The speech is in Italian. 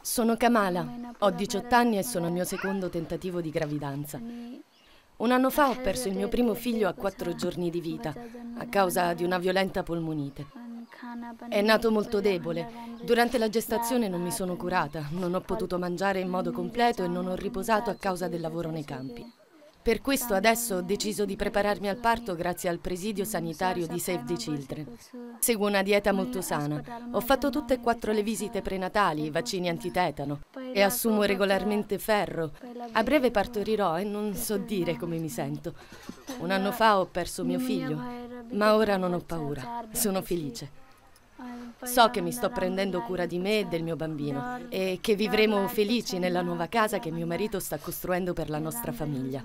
Sono Kamala, ho 18 anni e sono al mio secondo tentativo di gravidanza. Un anno fa ho perso il mio primo figlio a quattro giorni di vita a causa di una violenta polmonite. È nato molto debole. Durante la gestazione non mi sono curata, non ho potuto mangiare in modo completo e non ho riposato a causa del lavoro nei campi. Per questo adesso ho deciso di prepararmi al parto grazie al presidio sanitario di Save the Children. Seguo una dieta molto sana. Ho fatto tutte e quattro le visite prenatali, i vaccini antitetano e assumo regolarmente ferro. A breve partorirò e non so dire come mi sento. Un anno fa ho perso mio figlio, ma ora non ho paura. Sono felice. So che mi sto prendendo cura di me e del mio bambino e che vivremo felici nella nuova casa che mio marito sta costruendo per la nostra famiglia.